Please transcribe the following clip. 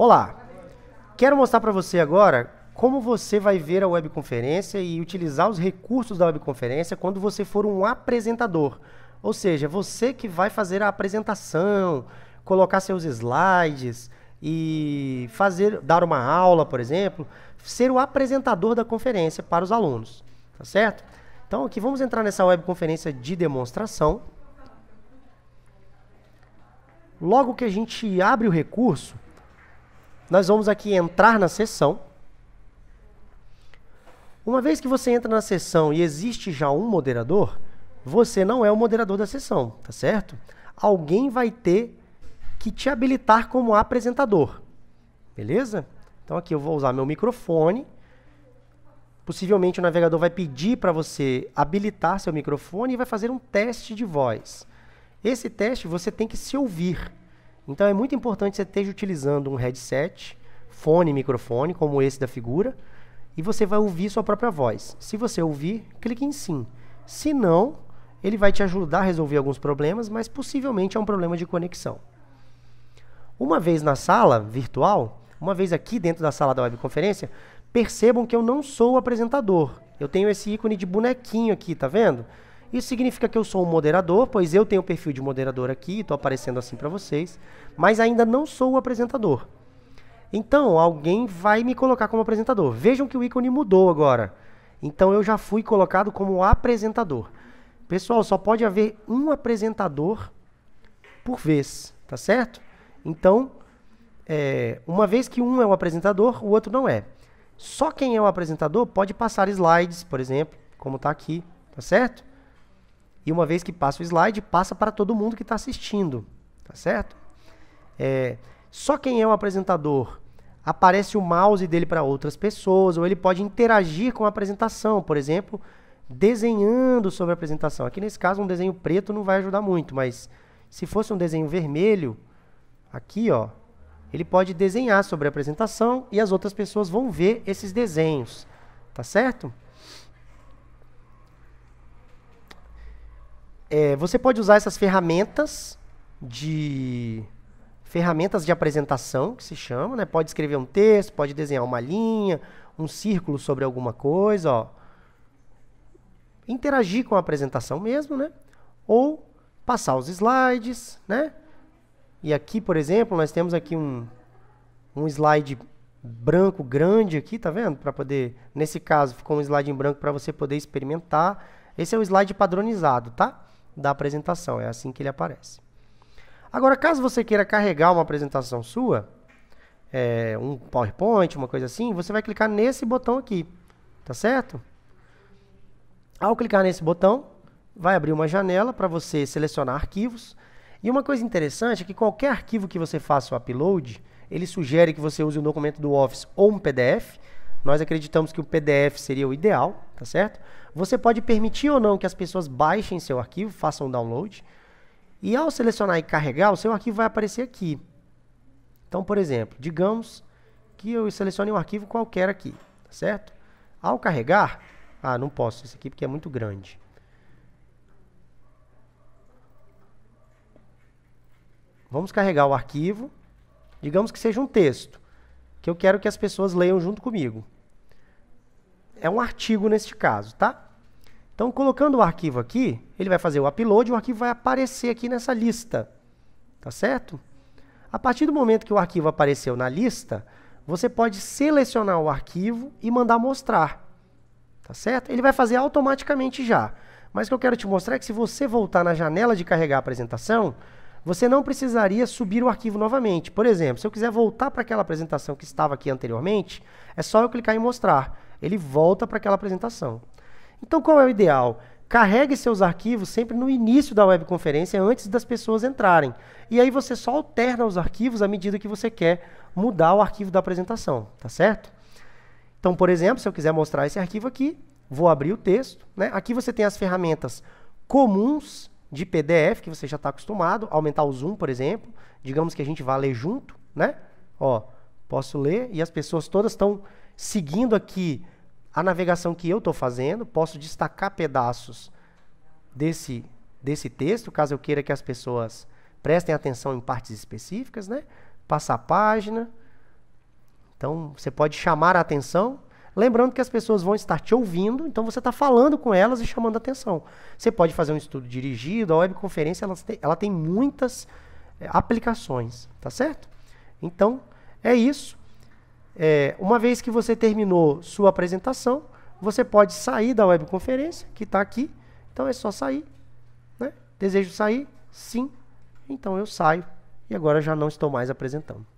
Olá! Quero mostrar para você agora como você vai ver a webconferência e utilizar os recursos da webconferência quando você for um apresentador. Ou seja, você que vai fazer a apresentação, colocar seus slides e fazer dar uma aula, por exemplo, ser o apresentador da conferência para os alunos, tá certo? Então, aqui vamos entrar nessa webconferência de demonstração. Logo que a gente abre o recurso, nós vamos aqui entrar na sessão. Uma vez que você entra na sessão e existe já um moderador, você não é o moderador da sessão, tá certo? Alguém vai ter que te habilitar como apresentador. Beleza? Então aqui eu vou usar meu microfone. Possivelmente o navegador vai pedir para você habilitar seu microfone e vai fazer um teste de voz. Esse teste você tem que se ouvir. Então é muito importante você esteja utilizando um headset, fone e microfone, como esse da figura, e você vai ouvir sua própria voz. Se você ouvir, clique em sim. Se não, ele vai te ajudar a resolver alguns problemas, mas possivelmente é um problema de conexão. Uma vez na sala virtual, uma vez aqui dentro da sala da webconferência, percebam que eu não sou o apresentador. Eu tenho esse ícone de bonequinho aqui, tá vendo? Isso significa que eu sou um moderador, pois eu tenho o perfil de moderador aqui, estou aparecendo assim para vocês, mas ainda não sou o apresentador. Então, alguém vai me colocar como apresentador. Vejam que o ícone mudou agora. Então, eu já fui colocado como apresentador. Pessoal, só pode haver um apresentador por vez, tá certo? Então, é, uma vez que um é o apresentador, o outro não é. Só quem é o apresentador pode passar slides, por exemplo, como está aqui, tá certo? E uma vez que passa o slide, passa para todo mundo que está assistindo, tá certo? É, só quem é o apresentador aparece o mouse dele para outras pessoas, ou ele pode interagir com a apresentação, por exemplo, desenhando sobre a apresentação. Aqui nesse caso, um desenho preto não vai ajudar muito, mas se fosse um desenho vermelho, aqui, ó, ele pode desenhar sobre a apresentação e as outras pessoas vão ver esses desenhos, tá certo? é, você pode usar essas ferramentas de ferramentas de apresentação que se chama, né? Pode escrever um texto, pode desenhar uma linha, um círculo sobre alguma coisa, ó. Interagir com a apresentação mesmo, né? Ou passar os slides, né? E aqui, por exemplo, nós temos aqui um, um slide branco grande aqui, tá vendo? Para poder, nesse caso, ficou um slide em branco para você poder experimentar. Esse é o slide padronizado, tá? da apresentação. É assim que ele aparece. Agora, caso você queira carregar uma apresentação sua, é, um PowerPoint, uma coisa assim, você vai clicar nesse botão aqui, tá certo? Ao clicar nesse botão, vai abrir uma janela para você selecionar arquivos. E uma coisa interessante é que qualquer arquivo que você faça o upload, ele sugere que você use um documento do Office ou um PDF, nós acreditamos que o PDF seria o ideal, tá certo? Você pode permitir ou não que as pessoas baixem seu arquivo, façam download. E ao selecionar e carregar, o seu arquivo vai aparecer aqui. Então, por exemplo, digamos que eu selecione um arquivo qualquer aqui, tá certo? Ao carregar, ah, não posso esse aqui porque é muito grande. Vamos carregar o arquivo. Digamos que seja um texto que eu quero que as pessoas leiam junto comigo é um artigo neste caso, tá? Então, colocando o arquivo aqui, ele vai fazer o upload e o arquivo vai aparecer aqui nessa lista, tá certo? A partir do momento que o arquivo apareceu na lista, você pode selecionar o arquivo e mandar mostrar, tá certo? Ele vai fazer automaticamente já. Mas o que eu quero te mostrar é que se você voltar na janela de carregar a apresentação, você não precisaria subir o arquivo novamente. Por exemplo, se eu quiser voltar para aquela apresentação que estava aqui anteriormente, é só eu clicar em mostrar ele volta para aquela apresentação. Então, qual é o ideal? Carregue seus arquivos sempre no início da webconferência, antes das pessoas entrarem. E aí você só alterna os arquivos à medida que você quer mudar o arquivo da apresentação, tá certo? Então, por exemplo, se eu quiser mostrar esse arquivo aqui, vou abrir o texto. Né? Aqui você tem as ferramentas comuns de PDF, que você já está acostumado, aumentar o zoom, por exemplo. Digamos que a gente vá ler junto, né? Ó, Posso ler e as pessoas todas estão seguindo aqui a navegação que eu estou fazendo. Posso destacar pedaços desse, desse texto, caso eu queira que as pessoas prestem atenção em partes específicas, né? Passar a página. Então, você pode chamar a atenção. Lembrando que as pessoas vão estar te ouvindo, então você está falando com elas e chamando a atenção. Você pode fazer um estudo dirigido, a webconferência ela tem, ela tem muitas eh, aplicações, tá certo? Então, é isso. É, uma vez que você terminou sua apresentação, você pode sair da webconferência, que está aqui. Então é só sair. Né? Desejo sair? Sim. Então eu saio e agora já não estou mais apresentando.